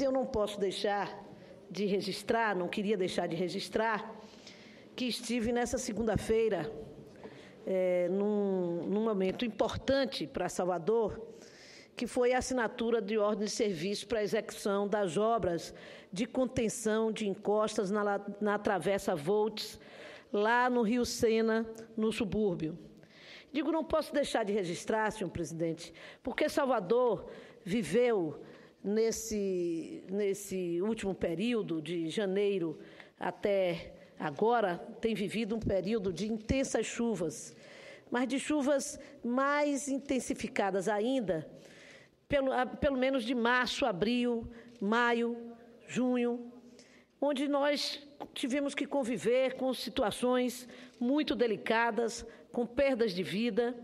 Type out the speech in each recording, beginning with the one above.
Mas eu não posso deixar de registrar, não queria deixar de registrar, que estive nessa segunda-feira é, num, num momento importante para Salvador, que foi a assinatura de ordem de serviço para a execução das obras de contenção de encostas na, na Travessa Voltes, lá no Rio Sena, no subúrbio. Digo, não posso deixar de registrar, senhor presidente, porque Salvador viveu nesse, nesse último período, de janeiro até agora, tem vivido um período de intensas chuvas, mas de chuvas mais intensificadas ainda, pelo, pelo menos de março, abril, maio, junho, onde nós tivemos que conviver com situações muito delicadas, com perdas de vida.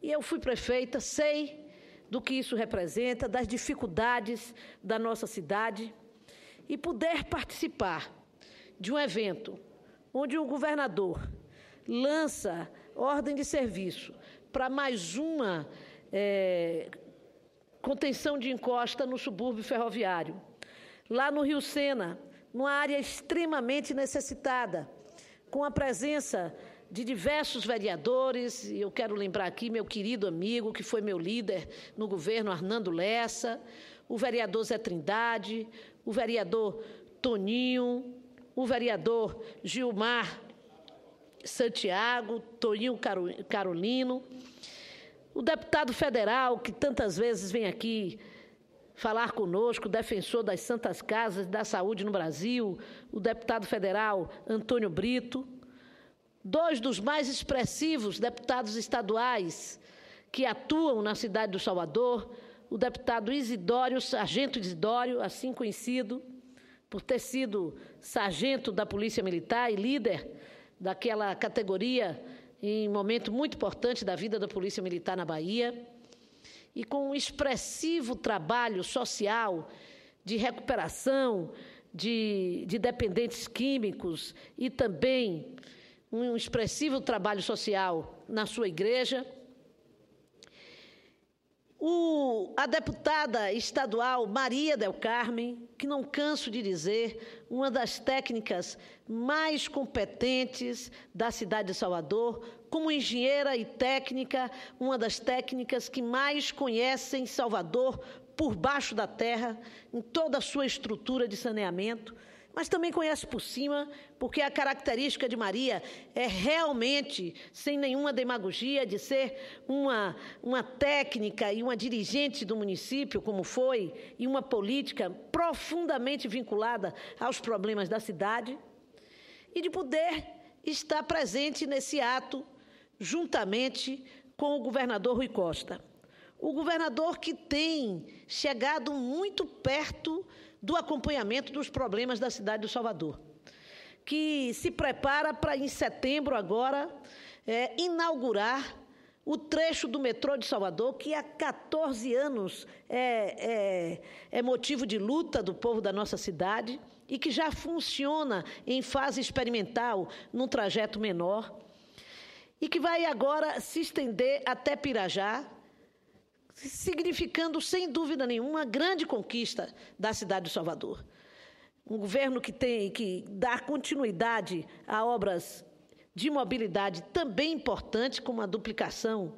E eu fui prefeita, sei do que isso representa, das dificuldades da nossa cidade e puder participar de um evento onde o governador lança ordem de serviço para mais uma é, contenção de encosta no subúrbio ferroviário. Lá no Rio Sena, numa área extremamente necessitada, com a presença de diversos vereadores, e eu quero lembrar aqui meu querido amigo, que foi meu líder no governo, Arnando Lessa, o vereador Zé Trindade, o vereador Toninho, o vereador Gilmar Santiago, Toninho Carolino, o deputado federal, que tantas vezes vem aqui falar conosco, defensor das Santas Casas da Saúde no Brasil, o deputado federal Antônio Brito, dois dos mais expressivos deputados estaduais que atuam na cidade do Salvador, o deputado Isidório, sargento Isidório, assim conhecido por ter sido sargento da Polícia Militar e líder daquela categoria em momento muito importante da vida da Polícia Militar na Bahia, e com um expressivo trabalho social de recuperação de, de dependentes químicos e também um expressivo trabalho social na sua igreja. O, a deputada estadual Maria Del Carmen, que não canso de dizer, uma das técnicas mais competentes da cidade de Salvador, como engenheira e técnica, uma das técnicas que mais conhecem Salvador por baixo da terra, em toda a sua estrutura de saneamento mas também conhece por cima, porque a característica de Maria é realmente, sem nenhuma demagogia, de ser uma, uma técnica e uma dirigente do município, como foi, e uma política profundamente vinculada aos problemas da cidade, e de poder estar presente nesse ato juntamente com o governador Rui Costa. O governador que tem chegado muito perto do acompanhamento dos problemas da cidade do Salvador, que se prepara para, em setembro agora, é, inaugurar o trecho do metrô de Salvador, que há 14 anos é, é, é, motivo de luta do povo da nossa cidade e que já funciona em fase experimental, num trajeto menor, e que vai agora se estender até Pirajá, significando, sem dúvida nenhuma, grande conquista da cidade de Salvador. Um governo que tem que dar continuidade a obras de mobilidade também importante, como a duplicação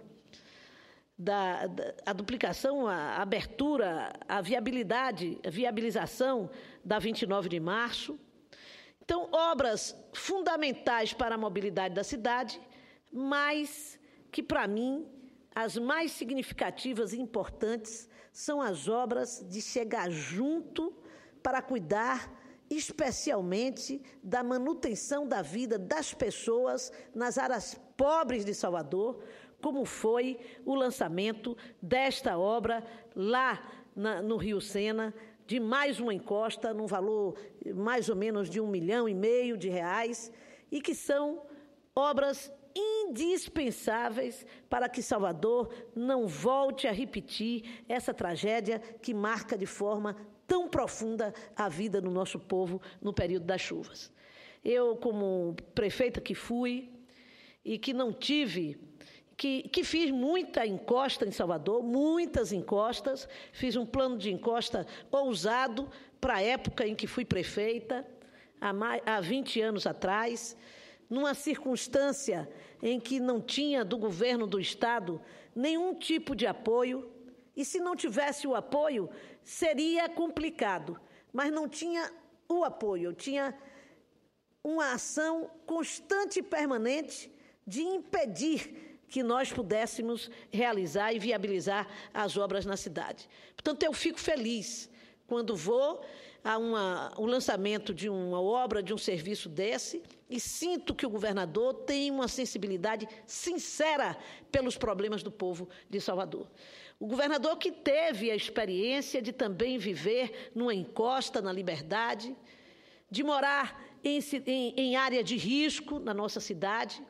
da, da, a duplicação, a abertura, a viabilidade, a viabilização da 29 de março. Então, obras fundamentais para a mobilidade da cidade, mas que, para mim, as mais significativas e importantes são as obras de chegar junto para cuidar especialmente da manutenção da vida das pessoas nas áreas pobres de Salvador, como foi o lançamento desta obra lá na, no Rio Sena, de mais uma encosta, num valor mais ou menos de um milhão e meio de reais, e que são obras indispensáveis para que Salvador não volte a repetir essa tragédia que marca de forma tão profunda a vida do nosso povo no período das chuvas. Eu, como prefeita que fui e que não tive que, que, fiz muita encosta em Salvador, muitas encostas, fiz um plano de encosta ousado para a época em que fui prefeita, há, mais, há 20 anos atrás numa circunstância em que não tinha do governo do Estado nenhum tipo de apoio, e se não tivesse o apoio, seria complicado, mas não tinha o apoio, tinha uma ação constante e permanente de impedir que nós pudéssemos realizar e viabilizar as obras na cidade. Portanto, eu fico feliz quando vou a uma, o lançamento de uma obra, de um serviço desse, e sinto que o governador tem uma sensibilidade sincera pelos problemas do povo de Salvador. O governador que teve a experiência de também viver numa encosta na liberdade, de morar em, em, em área de risco na nossa cidade,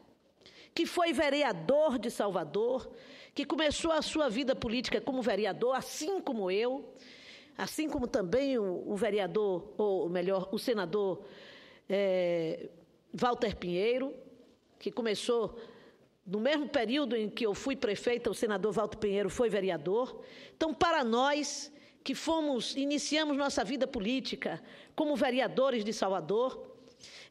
que foi vereador de Salvador, que começou a sua vida política como vereador, assim como eu, assim como também o, o vereador, ou melhor, o senador. É, Walter Pinheiro, que começou no mesmo período em que eu fui prefeita, o senador Walter Pinheiro foi vereador. Então, para nós que fomos, iniciamos nossa vida política como vereadores de Salvador,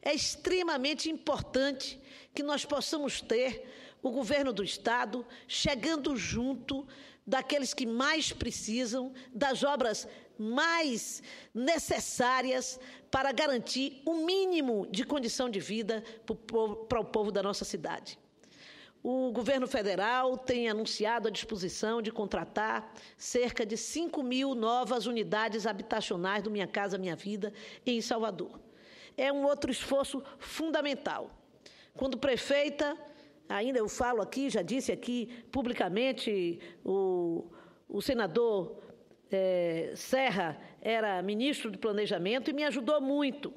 é extremamente importante que nós possamos ter o governo do Estado chegando junto daqueles que mais precisam das obras mais necessárias para garantir o um mínimo de condição de vida para o povo da nossa cidade. O governo federal tem anunciado a disposição de contratar cerca de 5 mil novas unidades habitacionais do Minha Casa Minha Vida em Salvador. É um outro esforço fundamental. Quando prefeita, ainda eu falo aqui, já disse aqui publicamente, o, o senador é, Serra era ministro do Planejamento e me ajudou muito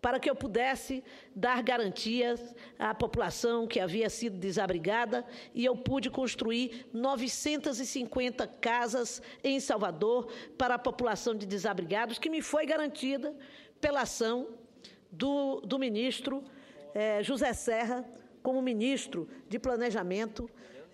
para que eu pudesse dar garantias à população que havia sido desabrigada e eu pude construir 950 casas em Salvador para a população de desabrigados, que me foi garantida pela ação do, do ministro é, José Serra como ministro de Planejamento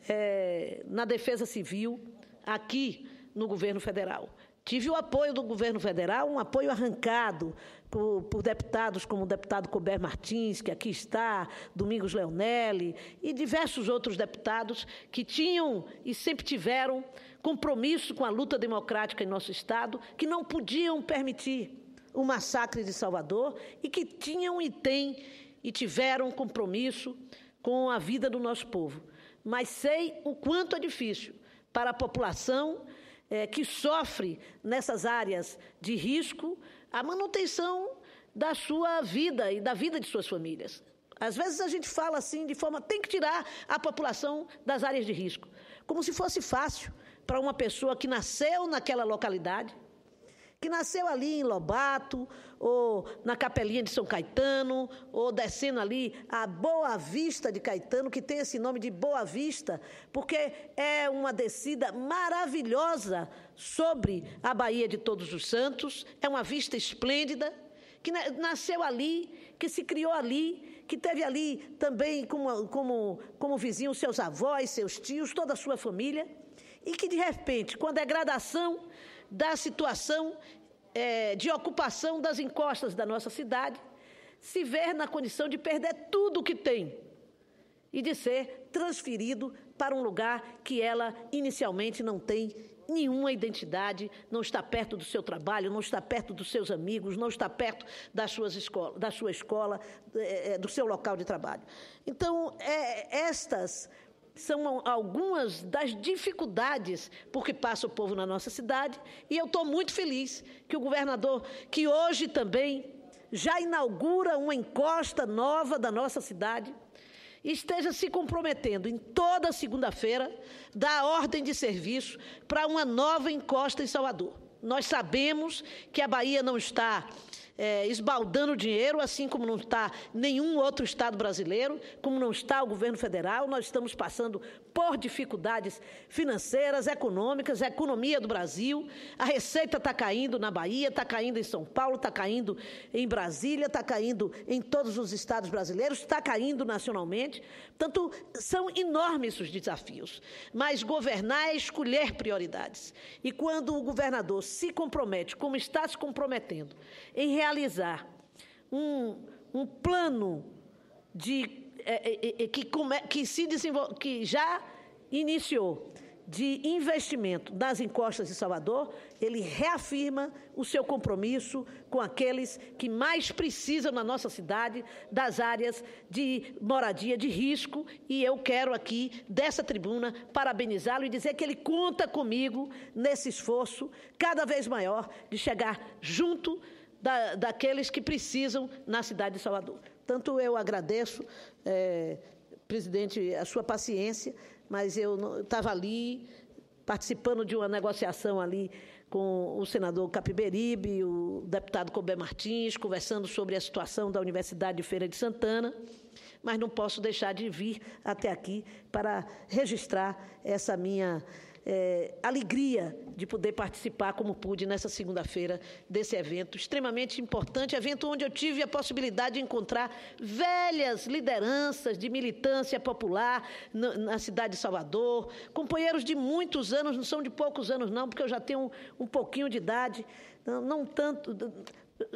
é, na Defesa Civil aqui no governo federal. Tive o apoio do governo federal, um apoio arrancado por, por, deputados como o deputado Colbert Martins, que aqui está, Domingos Leonelli e diversos outros deputados que tinham e sempre tiveram compromisso com a luta democrática em nosso Estado, que não podiam permitir o massacre de Salvador e que tinham e têm e tiveram compromisso com a vida do nosso povo. Mas sei o quanto é difícil para a população é, que sofre nessas áreas de risco a manutenção da sua vida e da vida de suas famílias. Às vezes a gente fala assim de forma tem que tirar a população das áreas de risco, como se fosse fácil para uma pessoa que nasceu naquela localidade, que nasceu ali em Lobato, ou na Capelinha de São Caetano, ou descendo ali a Boa Vista de Caetano, que tem esse nome de Boa Vista, porque é uma descida maravilhosa sobre a Baía de Todos os Santos, é uma vista esplêndida, que nasceu ali, que se criou ali, que teve ali também como, como, como vizinho seus avós, seus tios, toda a sua família, e que de repente, com a é degradação da situação é, de ocupação das encostas da nossa cidade, se ver na condição de perder tudo o que tem e de ser transferido para um lugar que ela inicialmente não tem nenhuma identidade, não está perto do seu trabalho, não está perto dos seus amigos, não está perto das suas escola, da sua escola, é, é, do seu local de trabalho. Então, é, estas são algumas das dificuldades por que passa o povo na nossa cidade. E eu estou muito feliz que o governador, que hoje também já inaugura uma encosta nova da nossa cidade, esteja se comprometendo em toda segunda-feira da ordem de serviço para uma nova encosta em Salvador. Nós sabemos que a Bahia não está é, esbaldando dinheiro, assim como não está nenhum outro Estado brasileiro, como não está o governo federal. Nós estamos passando por dificuldades financeiras, econômicas, a economia do Brasil. A receita está caindo na Bahia, está caindo em São Paulo, está caindo em Brasília, está caindo em todos os estados brasileiros, está caindo nacionalmente. Portanto, são enormes os desafios. Mas governar é escolher prioridades. E quando o governador se compromete, como está se comprometendo, em realizar realizar um, um plano de, é é, é, é, que, come, que, se desenvol, que já iniciou de investimento nas encostas de Salvador, ele reafirma o seu compromisso com aqueles que mais precisam na nossa cidade das áreas de moradia de risco. E eu quero aqui, dessa tribuna, parabenizá-lo e dizer que ele conta comigo nesse esforço cada vez maior de chegar junto da, daqueles que precisam na cidade de Salvador. Tanto eu agradeço, é, presidente, a sua paciência, mas eu estava ali participando de uma negociação ali com o senador Capiberibe, o deputado Cobé Martins, conversando sobre a situação da Universidade de Feira de Santana, mas não posso deixar de vir até aqui para registrar essa minha é, alegria de poder participar, como pude, nessa segunda-feira desse evento extremamente importante evento onde eu tive a possibilidade de encontrar velhas lideranças de militância popular na cidade de Salvador, companheiros de muitos anos, não são de poucos anos, não, porque eu já tenho um, um pouquinho de idade, não, não tanto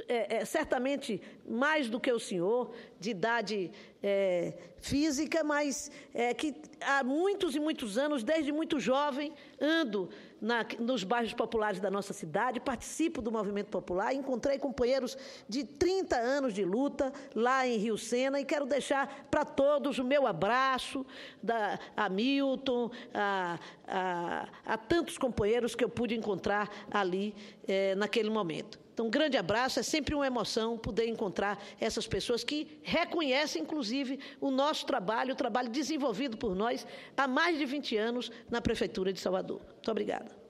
é, é, certamente mais do que o senhor, de idade é, física, mas é, que há muitos e muitos anos, desde muito jovem, ando na, nos bairros populares da nossa cidade, participo do movimento popular, encontrei companheiros de 30 anos de luta lá em Rio Sena e quero deixar para todos o meu abraço da, a Milton, a, a, a tantos companheiros que eu pude encontrar ali é, naquele momento. Então, um grande abraço, é sempre uma emoção poder encontrar essas pessoas que reconhecem, inclusive, o nosso trabalho, o trabalho desenvolvido por nós há mais de 20 anos na Prefeitura de Salvador. Muito obrigada.